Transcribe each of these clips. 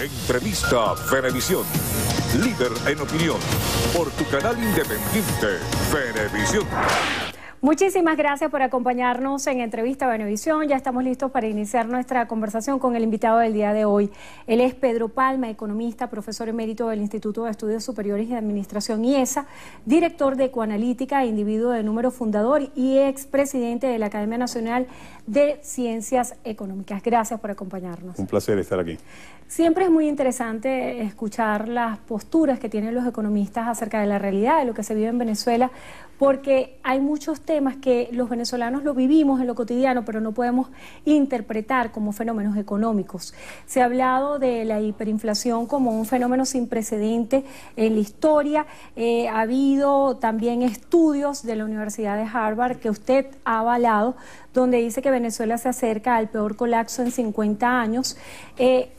Entrevista Venevisión. Líder en opinión. Por tu canal independiente, Venevisión. Muchísimas gracias por acompañarnos en Entrevista Benevisión. Ya estamos listos para iniciar nuestra conversación con el invitado del día de hoy. Él es Pedro Palma, economista, profesor emérito del Instituto de Estudios Superiores y de Administración IESA, director de Ecoanalítica, individuo de número fundador y expresidente de la Academia Nacional de Ciencias Económicas. Gracias por acompañarnos. Un placer estar aquí. Siempre es muy interesante escuchar las posturas que tienen los economistas acerca de la realidad de lo que se vive en Venezuela, porque hay muchos temas que los venezolanos lo vivimos en lo cotidiano, pero no podemos interpretar como fenómenos económicos. Se ha hablado de la hiperinflación como un fenómeno sin precedente en la historia. Eh, ha habido también estudios de la Universidad de Harvard que usted ha avalado, donde dice que Venezuela se acerca al peor colapso en 50 años. Eh,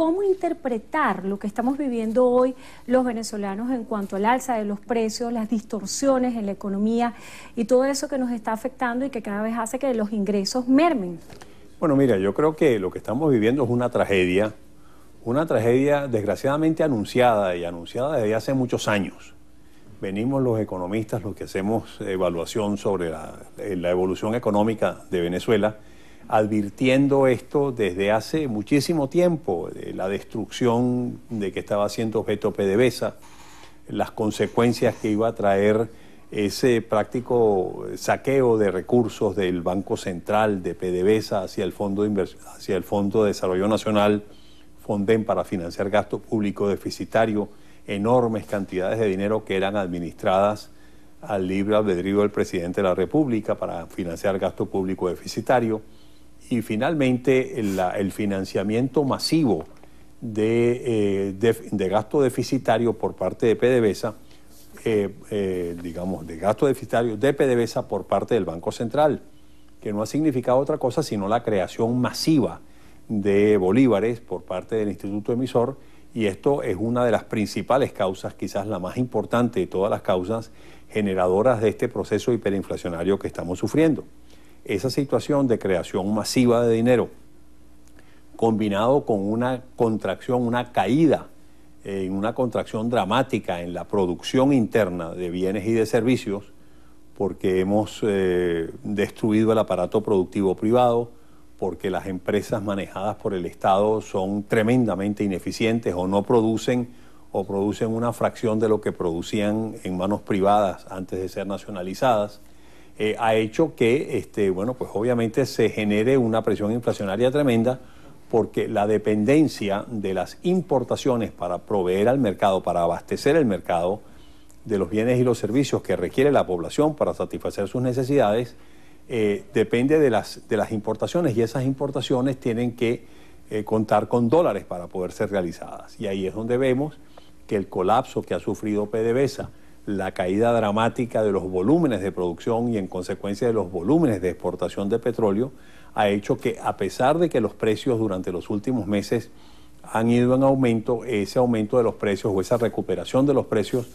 cómo interpretar lo que estamos viviendo hoy los venezolanos en cuanto al alza de los precios, las distorsiones en la economía y todo eso que nos está afectando y que cada vez hace que los ingresos mermen. Bueno, mira, yo creo que lo que estamos viviendo es una tragedia, una tragedia desgraciadamente anunciada y anunciada desde hace muchos años. Venimos los economistas, los que hacemos evaluación sobre la, evolución económica de Venezuela, advirtiendo esto desde hace muchísimo tiempo, de la destrucción de que estaba siendo objeto PDVSA, las consecuencias que iba a traer ese práctico saqueo de recursos del Banco Central de PDVSA hacia el Fondo hacia el Fondo de Desarrollo Nacional, Fonden para financiar gasto público deficitario, enormes cantidades de dinero que eran administradas al libre albedrío del presidente de la República para financiar gasto público deficitario y finalmente el, financiamiento masivo eh, de, gasto deficitario por parte de PDVSA, eh, eh, digamos, de gasto deficitario de PDVSA por parte del Banco Central, que no ha significado otra cosa sino la creación masiva de bolívares por parte del Instituto Emisor, y esto es una de las principales causas, quizás la más importante de todas las causas generadoras de este proceso hiperinflacionario que estamos sufriendo esa situación de creación masiva de dinero, combinado con una contracción, una caída, eh, en una contracción dramática en la producción interna de bienes y de servicios, porque hemos eh, destruido el aparato productivo privado, porque las empresas manejadas por el Estado son tremendamente ineficientes o no producen o producen una fracción de lo que producían en manos privadas antes de ser nacionalizadas eh, ha hecho que, este, bueno, pues obviamente se genere una presión inflacionaria tremenda porque la dependencia de las importaciones para proveer al mercado, para abastecer el mercado de los bienes y los servicios que requiere la población para satisfacer sus necesidades, eh, depende de las, de las importaciones y esas importaciones tienen que eh, contar con dólares para poder ser realizadas. Y ahí es donde vemos que el colapso que ha sufrido PDVSA la caída dramática de los volúmenes de producción y en consecuencia de los volúmenes de exportación de petróleo ha hecho que a pesar de que los precios durante los últimos meses han ido en aumento, ese aumento de los precios o esa recuperación de los precios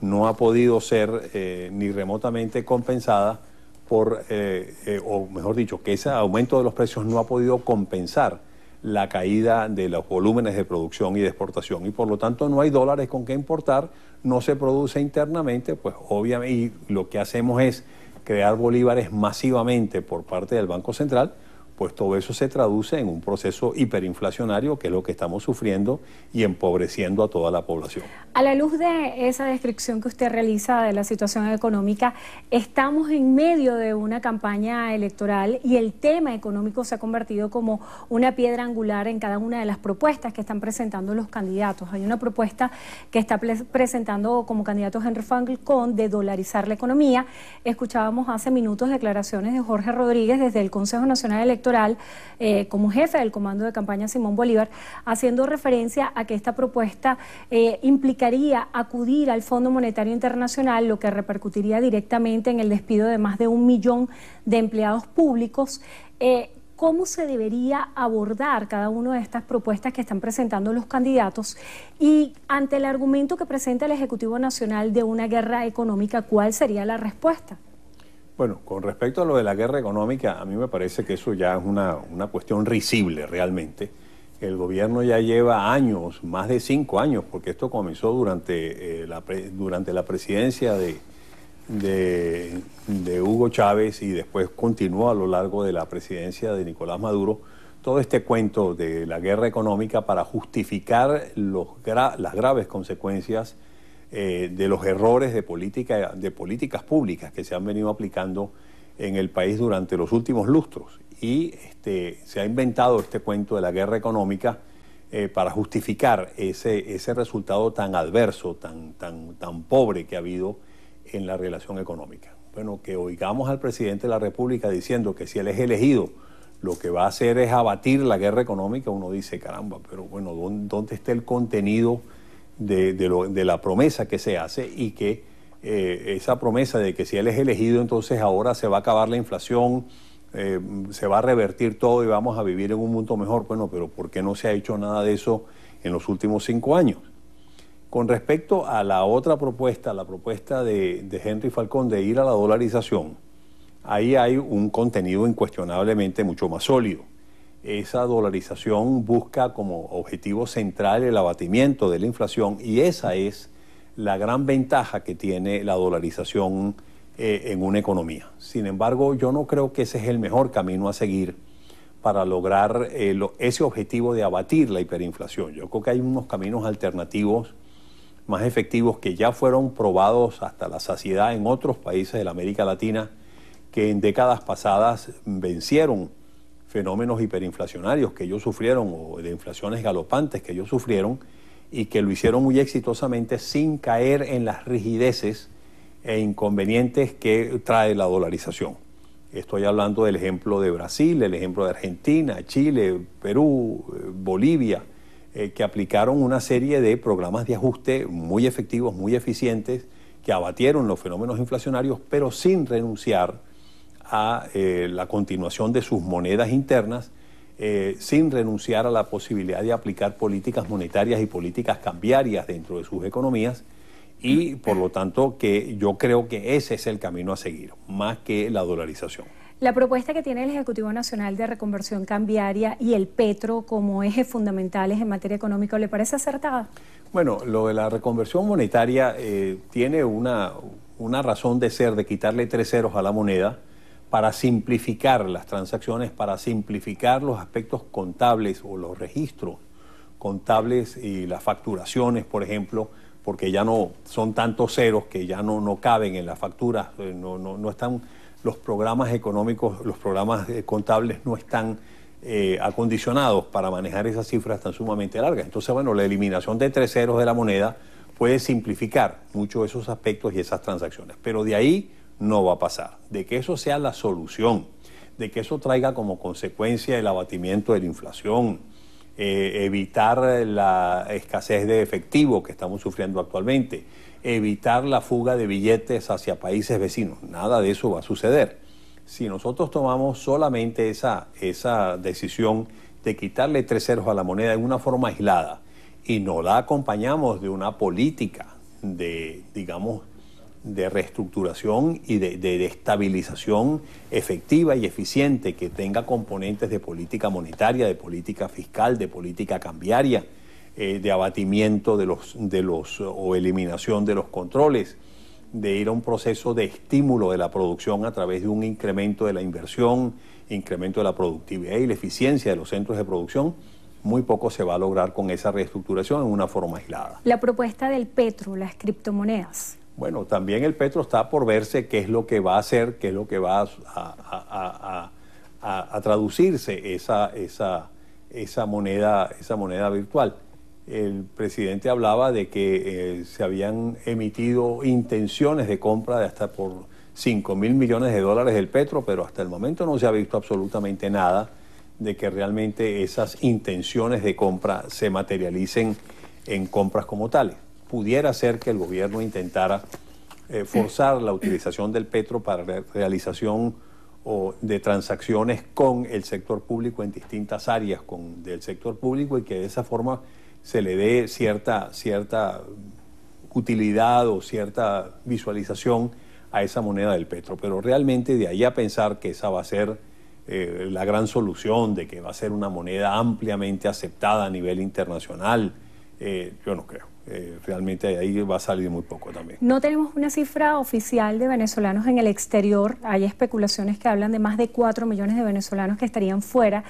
no ha podido ser eh, ni remotamente compensada por, eh, eh, o mejor dicho, que ese aumento de los precios no ha podido compensar la caída de los volúmenes de producción y de exportación y por lo tanto no hay dólares con que importar, no se produce internamente, pues obviamente y lo que hacemos es crear bolívares masivamente por parte del Banco Central, pues todo eso se traduce en un proceso hiperinflacionario que es lo que estamos sufriendo y empobreciendo a toda la población. A la luz de esa descripción que usted realiza de la situación económica, estamos en medio de una campaña electoral y el tema económico se ha convertido como una piedra angular en cada una de las propuestas que están presentando los candidatos. Hay una propuesta que está presentando como candidato Henry Falcón de dolarizar la economía. Escuchábamos hace minutos declaraciones de Jorge Rodríguez desde el Consejo Nacional Electoral eh, como jefe del comando de campaña Simón Bolívar, haciendo referencia a que esta propuesta eh, implicaría acudir al Fondo Monetario Internacional, lo que repercutiría directamente en el despido de más de un millón de empleados públicos. Eh, cómo se debería abordar cada una de estas propuestas que están presentando los candidatos y ante el argumento que presenta el Ejecutivo Nacional de una guerra económica, ¿cuál sería la respuesta? Bueno, con respecto a lo de la guerra económica, a mí me parece que eso ya es una, cuestión risible realmente. El gobierno ya lleva años, más de cinco años, porque esto comenzó durante, eh, la, durante la presidencia de, de, Hugo Chávez y después continuó a lo largo de la presidencia de Nicolás Maduro, todo este cuento de la guerra económica para justificar los las graves consecuencias eh, de los errores de, política, de políticas públicas que se han venido aplicando en el país durante los últimos lustros. Y este, se ha inventado este cuento de la guerra económica eh, para justificar ese, resultado tan adverso, tan, tan, tan pobre que ha habido en la relación económica. Bueno, que oigamos al presidente de la República diciendo que si él es elegido, lo que va a hacer es abatir la guerra económica, uno dice, caramba, pero bueno, ¿dónde, dónde está el contenido? de, la promesa que se hace y que eh, esa promesa de que si él es elegido, entonces ahora se va a acabar la inflación, eh, se va a revertir todo y vamos a vivir en un mundo mejor. Bueno, pero ¿por qué no se ha hecho nada de eso en los últimos cinco años? Con respecto a la otra propuesta, la propuesta de, de Henry Falcón de ir a la dolarización, ahí hay un contenido incuestionablemente mucho más sólido esa dolarización busca como objetivo central el abatimiento de la inflación y esa es la gran ventaja que tiene la dolarización eh, en una economía. Sin embargo, yo no creo que ese es el mejor camino a seguir para lograr eh, ese objetivo de abatir la hiperinflación. Yo creo que hay unos caminos alternativos más efectivos que ya fueron probados hasta la saciedad en otros países de la América Latina que en décadas pasadas vencieron fenómenos hiperinflacionarios que ellos sufrieron o de inflaciones galopantes que ellos sufrieron y que lo hicieron muy exitosamente sin caer en las rigideces e inconvenientes que trae la dolarización. Estoy hablando del ejemplo de Brasil, el ejemplo de Argentina, Chile, Perú, eh, Bolivia, eh, que aplicaron una serie de programas de ajuste muy efectivos, muy eficientes, que abatieron los fenómenos inflacionarios, pero sin renunciar a eh, la continuación de sus monedas internas eh, sin renunciar a la posibilidad de aplicar políticas monetarias y políticas cambiarias dentro de sus economías y por lo tanto que yo creo que ese es el camino a seguir, más que la dolarización. La propuesta que tiene el Ejecutivo Nacional de Reconversión Cambiaria y el Petro como ejes fundamentales en materia económica, ¿le parece acertada? Bueno, lo de la reconversión monetaria eh, tiene una razón de ser de quitarle tres ceros a la moneda para simplificar las transacciones, para simplificar los aspectos contables o los registros contables y las facturaciones, por ejemplo, porque ya no son tantos ceros que ya no, no caben en las facturas, eh, no, no, no están los programas económicos, los programas eh, contables no están eh, acondicionados para manejar esas cifras tan sumamente largas. Entonces, bueno, la eliminación de tres ceros de la moneda puede simplificar mucho esos aspectos y esas transacciones. Pero de ahí no va a pasar. De que eso sea la solución, de que eso traiga como consecuencia el abatimiento de la inflación, eh, evitar la escasez de efectivo que estamos sufriendo actualmente, evitar la fuga de billetes hacia países vecinos. Nada de eso va a suceder. Si nosotros tomamos solamente esa, esa decisión de quitarle tres ceros a la moneda de una forma aislada y no la acompañamos de una política de, digamos, de reestructuración y de, estabilización efectiva y eficiente que tenga componentes de política monetaria, de política fiscal, de política cambiaria, eh, de abatimiento de los, de los o eliminación de los controles, de ir a un proceso de estímulo de la producción a través de un incremento de la inversión, incremento de la productividad y la eficiencia de los centros de producción muy poco se va a lograr con esa reestructuración en una forma aislada. La propuesta del petro, las criptomonedas. Bueno, también el Petro está por verse qué es lo que va a hacer, qué es lo que va a, traducirse esa, esa, moneda, esa moneda virtual. El presidente hablaba de que eh, se habían emitido intenciones de compra de hasta por 5 mil millones de dólares del Petro, pero hasta el momento no se ha visto absolutamente nada de que realmente esas intenciones de compra se materialicen en compras como tales pudiera ser que el gobierno intentara eh, forzar la utilización del petro para la realización o de transacciones con el sector público en distintas áreas con, del sector público y que de esa forma se le dé cierta, cierta utilidad o cierta visualización a esa moneda del petro. Pero realmente de ahí a pensar que esa va a ser eh, la gran solución, de que va a ser una moneda ampliamente aceptada a nivel internacional, eh, yo no creo. Eh, realmente ahí va a salir muy poco también. No tenemos una cifra oficial de venezolanos en el exterior. Hay especulaciones que hablan de más de 4 millones de venezolanos que estarían fuera.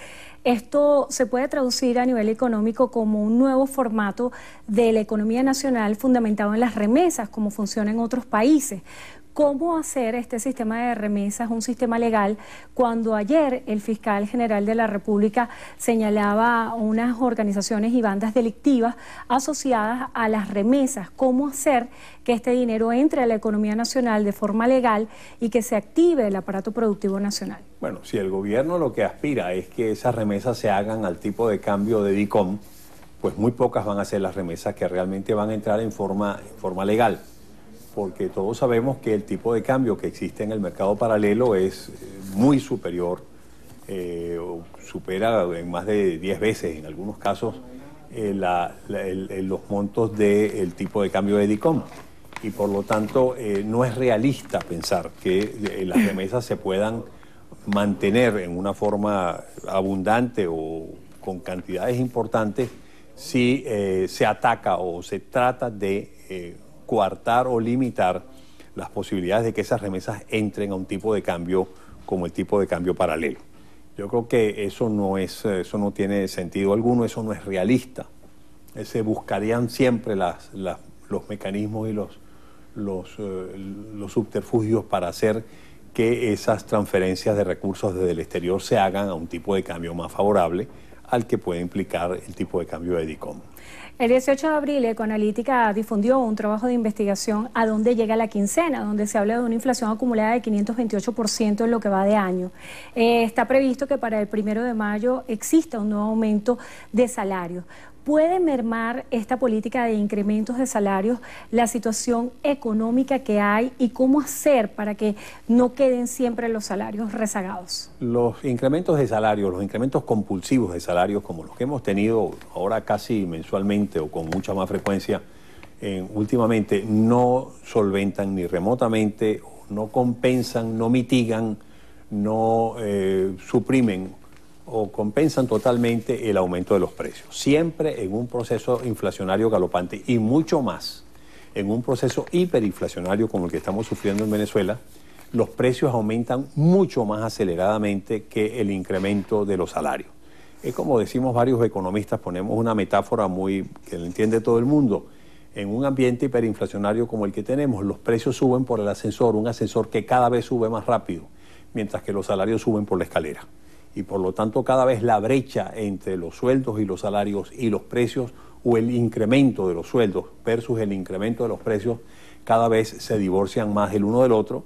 Esto se puede traducir a nivel económico como un nuevo formato de la economía nacional fundamentado en las remesas, como funciona en otros países cómo hacer este sistema de remesas un sistema legal cuando ayer el fiscal general de la República señalaba unas organizaciones y bandas delictivas asociadas a las remesas, cómo hacer que este dinero entre a la economía nacional de forma legal y que se active el aparato productivo nacional. Bueno, si el gobierno lo que aspira es que esas remesas se hagan al tipo de cambio de DICOM, pues muy pocas van a ser las remesas que realmente van a entrar en forma, en forma legal porque todos sabemos que el tipo de cambio que existe en el mercado paralelo es eh, muy superior, eh, supera en más de 10 veces en algunos casos eh, los montos del tipo de cambio de DICOM. Y por lo tanto no es realista pensar que las remesas se puedan mantener en una forma abundante o con cantidades importantes si se ataca o se trata de coartar o limitar las posibilidades de que esas remesas entren a un tipo de cambio como el tipo de cambio paralelo. Yo creo que eso no, es, eso no tiene sentido alguno, eso no es realista. Eh, se buscarían siempre los mecanismos y los, eh, los subterfugios para hacer que esas transferencias de recursos desde el exterior se hagan a un tipo de cambio más favorable al que puede implicar el tipo de cambio de DICOM. El 18 de abril, Ecoanalítica difundió un trabajo de investigación a dónde llega la quincena, donde se habla de una inflación acumulada de 528% en lo que va de año. Eh, está previsto que para el primero de mayo exista un nuevo aumento de salario. ¿Puede mermar esta política de incrementos de salarios la situación económica que hay y cómo hacer para que no queden siempre los salarios rezagados? Los incrementos de salarios, los incrementos compulsivos de salarios como los que hemos tenido ahora casi mensualmente o con mucha más frecuencia eh, últimamente, no solventan ni remotamente, no compensan, no mitigan, no eh, suprimen o compensan totalmente el aumento de los precios. Siempre en un proceso inflacionario galopante y mucho más en un proceso hiperinflacionario como el que estamos sufriendo en Venezuela, los precios aumentan mucho más aceleradamente que el incremento de los salarios. Es como decimos varios economistas, ponemos una metáfora muy que entiende todo el mundo. En un ambiente hiperinflacionario como el que tenemos, los precios suben por el ascensor, un ascensor que cada vez sube más rápido, mientras que los salarios suben por la escalera y por lo tanto cada vez la brecha entre los sueldos y los salarios y los precios o el incremento de los sueldos versus el incremento de los precios cada vez se divorcian más el uno del otro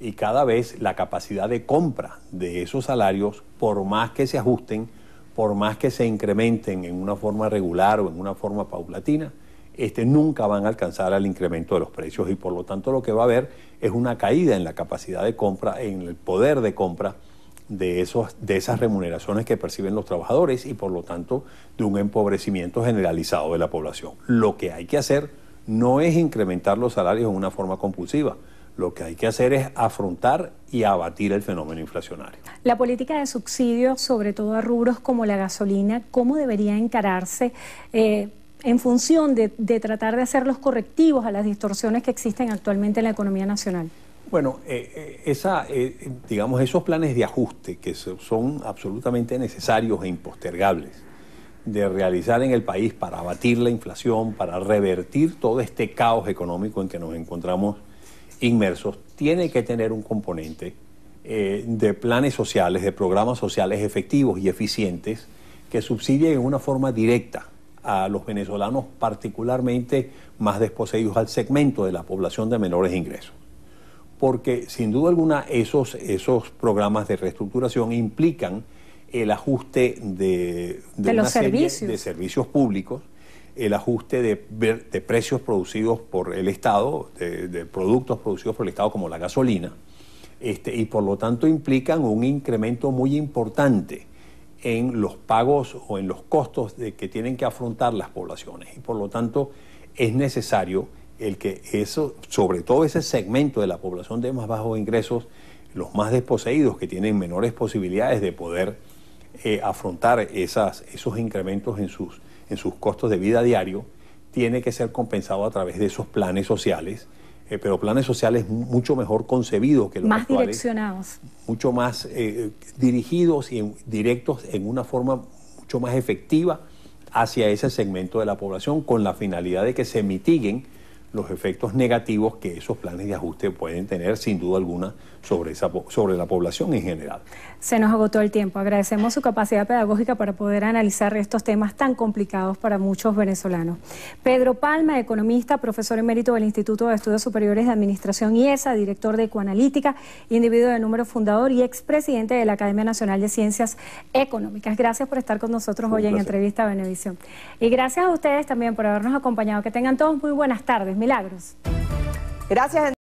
y cada vez la capacidad de compra de esos salarios, por más que se ajusten, por más que se incrementen en una forma regular o en una forma paulatina, este, nunca van a alcanzar al incremento de los precios y por lo tanto lo que va a haber es una caída en la capacidad de compra, en el poder de compra de, esos, de esas remuneraciones que perciben los trabajadores y por lo tanto de un empobrecimiento generalizado de la población. Lo que hay que hacer no es incrementar los salarios de una forma compulsiva. Lo que hay que hacer es afrontar y abatir el fenómeno inflacionario. La política de subsidios, sobre todo a rubros como la gasolina, ¿cómo debería encararse? Eh, en función de tratar de hacer los correctivos a las distorsiones que existen actualmente en la economía nacional. Bueno, eh, eh, esa, eh, digamos, esos planes de ajuste que son absolutamente necesarios e impostergables de realizar en el país para abatir la inflación, para revertir todo este caos económico en que nos encontramos inmersos, tiene que tener un componente de planes sociales, de programas sociales efectivos y eficientes que subsidien en una forma directa a los venezolanos, particularmente más desposeídos al segmento de la población de menores ingresos porque sin duda alguna esos, esos programas de reestructuración implican el ajuste de, serie servicios. de servicios públicos, el ajuste de, de precios producidos por el Estado, de, productos producidos por el Estado como la gasolina, este, y por lo tanto implican un incremento muy importante en los pagos o en los costos que tienen que afrontar las poblaciones. Y por lo tanto es necesario el que eso, sobre todo ese segmento de la población de más bajos ingresos, los más desposeídos que tienen menores posibilidades de poder eh, afrontar esas, esos incrementos en sus, en sus costos de vida diario, tiene que ser compensado a través de esos planes sociales, eh, pero planes sociales mucho mejor concebidos que los más direccionados, mucho más eh, dirigidos y directos en una forma mucho más efectiva hacia ese segmento de la población con la finalidad de que se mitiguen los efectos negativos que esos planes de ajuste pueden tener sin duda alguna sobre, esa, sobre la población en general. Se nos agotó el tiempo. Agradecemos su capacidad pedagógica para poder analizar estos temas tan complicados para muchos venezolanos. Pedro Palma, economista, profesor emérito del Instituto de Estudios Superiores de Administración IESA, director de Ecoanalítica, individuo de número fundador y expresidente de la Academia Nacional de Ciencias Económicas. Gracias por estar con nosotros hoy en Entrevista a Benevisión. Y gracias a ustedes también por habernos acompañado. Que tengan todos muy buenas tardes. Milagros. Gracias.